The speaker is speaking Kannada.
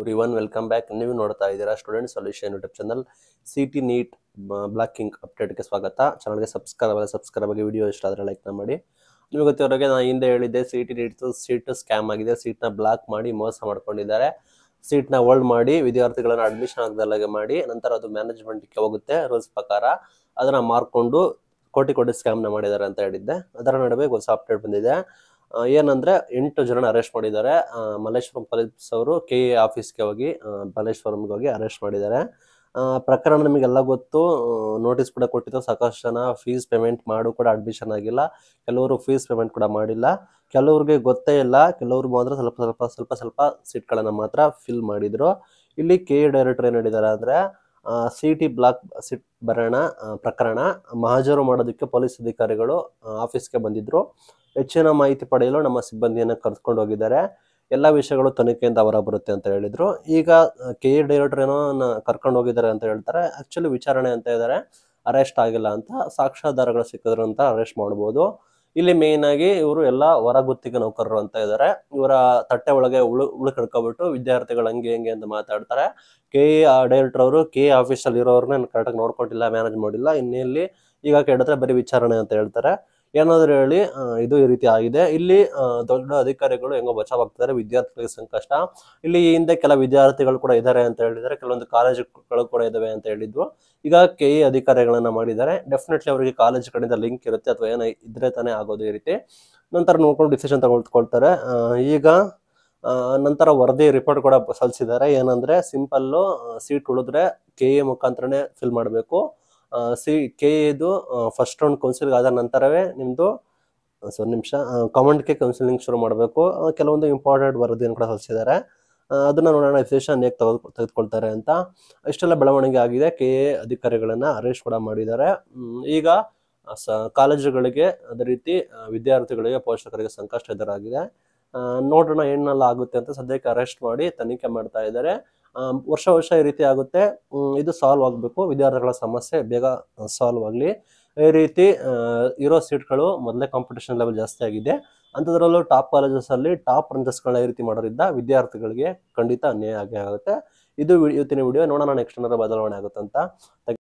ಎವ್ರಿ ಒನ್ ವೆಲ್ಕಮ್ ಬ್ಯಾಕ್ ನೀವು ನೋಡ್ತಾ ಇದ್ದೀರಾ student solution YouTube channel C T NEET blocking ಅಪ್ಡೇಟ್ಗೆ ಸ್ವಾಗತ ಚಾನಲ್ಗೆ ಸಬ್ಸ್ಕ್ರೈಬ್ ಸಬ್ಸ್ಕ್ರೈಬ್ ಆಗಿ ವಿಡಿಯೋ ಇಷ್ಟ ಆದರೆ ಲೈಕ್ನ ಮಾಡಿ ನಿಮ್ಗೆ ಗೊತ್ತಿರೋರಿಗೆ ನಾನು ಹಿಂದೆ ಹೇಳಿದ್ದೆ C T NEET seat scam ಆಗಿದೆ ಸೀಟ್ನ ಬ್ಲಾಕ್ ಮಾಡಿ ಮೋಸ ಮಾಡ್ಕೊಂಡಿದ್ದಾರೆ ಸೀಟ್ನ ಹೋಲ್ಡ್ ಮಾಡಿ ವಿದ್ಯಾರ್ಥಿಗಳನ್ನು ಅಡ್ಮಿಷನ್ ಆಗದಲ್ಲಾಗೆ ಮಾಡಿ ನಂತರ ಅದು ಮ್ಯಾನೇಜ್ಮೆಂಟ್ಗೆ ಹೋಗುತ್ತೆ ರೂಲ್ಸ್ ಪ್ರಕಾರ ಅದನ್ನು ಮಾರ್ಕೊಂಡು ಕೋಟಿ ಕೋಟಿ ಸ್ಕ್ಯಾಮ್ನ ಮಾಡಿದ್ದಾರೆ ಅಂತ ಹೇಳಿದ್ದೆ ಅದರ ನಡುವೆ ಹೊಸ ಅಪ್ಡೇಟ್ ಬಂದಿದೆ ಏನಂದ್ರೆ ಎಂಟು ಜನ ಅರೆಸ್ಟ್ ಮಾಡಿದ್ದಾರೆ ಮಲ್ಲೇಶ್ವರಂ ಪೊಲೀಸ್ ಅವರು ಕೆ ಎ ಆಫೀಸ್ಗೆ ಹೋಗಿ ಮಲ್ಲೇಶ್ವರಂಗೆ ಹೋಗಿ ಅರೆಸ್ಟ್ ಮಾಡಿದ್ದಾರೆ ಪ್ರಕರಣ ನಿಮಗೆಲ್ಲ ಗೊತ್ತು ನೋಟಿಸ್ ಕೂಡ ಕೊಟ್ಟಿದ್ದು ಸಾಕಷ್ಟು ಜನ ಫೀಸ್ ಪೇಮೆಂಟ್ ಮಾಡು ಕೂಡ ಅಡ್ಮಿಷನ್ ಆಗಿಲ್ಲ ಕೆಲವರು ಫೀಸ್ ಪೇಮೆಂಟ್ ಕೂಡ ಮಾಡಿಲ್ಲ ಕೆಲವ್ರಿಗೆ ಗೊತ್ತೇ ಇಲ್ಲ ಕೆಲವರು ಮಾತ್ರ ಸ್ವಲ್ಪ ಸ್ವಲ್ಪ ಸ್ವಲ್ಪ ಸ್ವಲ್ಪ ಸೀಟ್ಗಳನ್ನು ಮಾತ್ರ ಫಿಲ್ ಮಾಡಿದರು ಇಲ್ಲಿ ಕೆ ಎ ಡೈರೆಕ್ಟರ್ ಏನು ಹೇಳಿದ್ದಾರೆ ಅಂದರೆ ಸಿ ಟಿ ಬ್ಲಾಕ್ ಸಿಟ್ ಬರೋಣ ಪ್ರಕರಣ ಮಹಾಜರು ಮಾಡೋದಕ್ಕೆ ಪೊಲೀಸ್ ಅಧಿಕಾರಿಗಳು ಆಫೀಸ್ಗೆ ಬಂದಿದ್ದರು ಹೆಚ್ಚಿನ ಮಾಹಿತಿ ಪಡೆಯಲು ನಮ್ಮ ಸಿಬ್ಬಂದಿಯನ್ನು ಕರೆದುಕೊಂಡು ಹೋಗಿದ್ದಾರೆ ಎಲ್ಲ ವಿಷಯಗಳು ತನಿಖೆಯಿಂದ ಅವರ ಬರುತ್ತೆ ಅಂತ ಹೇಳಿದರು ಈಗ ಕೆ ಇ ಡೈರೆಕ್ಟರ್ ಏನೋ ಕರ್ಕೊಂಡು ಹೋಗಿದ್ದಾರೆ ಅಂತ ಹೇಳ್ತಾರೆ ಆ್ಯಕ್ಚುಲಿ ವಿಚಾರಣೆ ಅಂತ ಇದ್ದಾರೆ ಅರೆಸ್ಟ್ ಆಗಿಲ್ಲ ಅಂತ ಸಾಕ್ಷ್ಯಾಧಾರಗಳು ಸಿಕ್ಕಿದ್ರು ಅಂತ ಅರೆಸ್ಟ್ ಮಾಡ್ಬೋದು ಇಲ್ಲಿ ಮೇನ್ ಆಗಿ ಇವರು ಎಲ್ಲ ಹೊರಗುತ್ತಿಗೆ ನೌಕರರು ಅಂತ ಇದ್ದಾರೆ ಇವರ ತಟ್ಟೆ ಒಳಗೆ ಉಳು ಬಿಟ್ಟು ವಿದ್ಯಾರ್ಥಿಗಳು ಹಂಗೆ ಹಂಗೆ ಅಂತ ಮಾತಾಡ್ತಾರೆ ಕೆ ಡೈರೆಕ್ಟರ್ ಅವರು ಕೆ ಆಫೀಸಲ್ಲಿ ಇರೋರನ್ನ ಕರೆಕ್ಟಾಗಿ ನೋಡ್ಕೊಂಡಿಲ್ಲ ಮ್ಯಾನೇಜ್ ಮಾಡಿಲ್ಲ ಇನ್ನೆಲ್ಲಿ ಈಗ ಕೇಳಿದ್ರೆ ಬರೀ ವಿಚಾರಣೆ ಅಂತ ಹೇಳ್ತಾರೆ ಏನಾದರೂ ಹೇಳಿ ಇದು ಈ ರೀತಿ ಆಗಿದೆ ಇಲ್ಲಿ ದೊಡ್ಡ ಅಧಿಕಾರಿಗಳು ಹೆಂಗೋ ಬಚಾವ್ ಆಗ್ತಿದ್ದಾರೆ ವಿದ್ಯಾರ್ಥಿಗಳಿಗೆ ಸಂಕಷ್ಟ ಇಲ್ಲಿ ಹಿಂದೆ ಕೆಲ ವಿದ್ಯಾರ್ಥಿಗಳು ಕೂಡ ಇದ್ದಾರೆ ಅಂತ ಹೇಳಿದ್ದಾರೆ ಕೆಲವೊಂದು ಕಾಲೇಜುಗಳು ಕೂಡ ಇದಾವೆ ಅಂತ ಹೇಳಿದ್ರು ಈಗ ಕೆ ಇ ಅಧಿಕಾರಿಗಳನ್ನ ಮಾಡಿದ್ದಾರೆ ಡೆಫಿನೆಟ್ಲಿ ಅವರಿಗೆ ಕಾಲೇಜ್ ಕಡೆಯಿಂದ ಲಿಂಕ್ ಇರುತ್ತೆ ಅಥವಾ ಏನೋ ಇದ್ರೆ ತಾನೇ ಆಗೋದು ಈ ರೀತಿ ನಂತರ ನೋಡ್ಕೊಂಡು ಡಿಸಿಷನ್ ತಗೊಳ್ಕೊಳ್ತಾರೆ ಈಗ ನಂತರ ವರದಿ ರಿಪೋರ್ಟ್ ಕೂಡ ಸಲ್ಲಿಸಿದ್ದಾರೆ ಏನಂದ್ರೆ ಸಿಂಪಲ್ಲು ಸೀಟ್ ಉಳಿದ್ರೆ ಕೆ ಎ ಮುಖಾಂತರನೇ ಫಿಲ್ ಮಾಡಬೇಕು ಸಿ ಕೆ ಎದು ಫಸ್ಟ್ ರೌಂಡ್ ಕೌನ್ಸಿಲಿಂಗ್ ಆದ ನಂತರವೇ ನಿಮ್ಮದು ಸೊ ನಿಮಿಷ ಕಾಮಂಡ್ ಕೆ ಕೌನ್ಸಿಲಿಂಗ್ ಶುರು ಮಾಡಬೇಕು ಕೆಲವೊಂದು ಇಂಪಾರ್ಟೆಂಟ್ ವರದಿಯನ್ನು ಕೂಡ ಸಲ್ಲಿಸಿದ್ದಾರೆ ಅದನ್ನು ನೋಡೋಣ ವಿಶೇಷನ್ ಹೇಗೆ ತೆಗೆದು ತೆಗೆದುಕೊಳ್ತಾರೆ ಅಂತ ಇಷ್ಟೆಲ್ಲ ಬೆಳವಣಿಗೆ ಆಗಿದೆ ಕೆ ಎ ಅಧಿಕಾರಿಗಳನ್ನು ಅರೆಸ್ಟ್ ಕೂಡ ಮಾಡಿದ್ದಾರೆ ಈಗ ಸ ಕಾಲೇಜುಗಳಿಗೆ ಅದೇ ರೀತಿ ವಿದ್ಯಾರ್ಥಿಗಳಿಗೆ ಪೋಷಕರಿಗೆ ಸಂಕಷ್ಟ ಎದುರಾಗಿದೆ ನೋಡೋಣ ಏನೆಲ್ಲ ಆಗುತ್ತೆ ಅಂತ ಸದ್ಯಕ್ಕೆ ಅರೆಸ್ಟ್ ಮಾಡಿ ತನಿಖೆ ಮಾಡ್ತಾ ಇದ್ದಾರೆ ವರ್ಷ ವರ್ಷ ಈ ರೀತಿ ಆಗುತ್ತೆ ಇದು ಸಾಲ್ವ್ ಆಗಬೇಕು ವಿದ್ಯಾರ್ಥಿಗಳ ಸಮಸ್ಯೆ ಬೇಗ ಸಾಲ್ವ್ ಆಗಲಿ ಈ ರೀತಿ ಇರೋ ಸೀಟ್ಗಳು ಮೊದಲೇ ಕಾಂಪಿಟೇಷನ್ ಲೆವೆಲ್ ಜಾಸ್ತಿ ಆಗಿದೆ ಅಂಥದ್ರಲ್ಲೂ ಟಾಪ್ ಅಲ್ಲಿ ಟಾಪ್ ರಂಜಸ್ಗಳನ್ನ ಈ ರೀತಿ ಮಾಡೋದ್ರಿಂದ ವಿದ್ಯಾರ್ಥಿಗಳಿಗೆ ಖಂಡಿತ ಅನ್ಯಾಯ ಆಗೇ ಆಗುತ್ತೆ ಇದು ಇವತ್ತಿನ ವಿಡಿಯೋ ನೋಡೋಣ ನೆಕ್ಸ್ಟ್ ಏನಾದರೂ ಬದಲಾವಣೆ ಆಗುತ್ತೆ ಅಂತ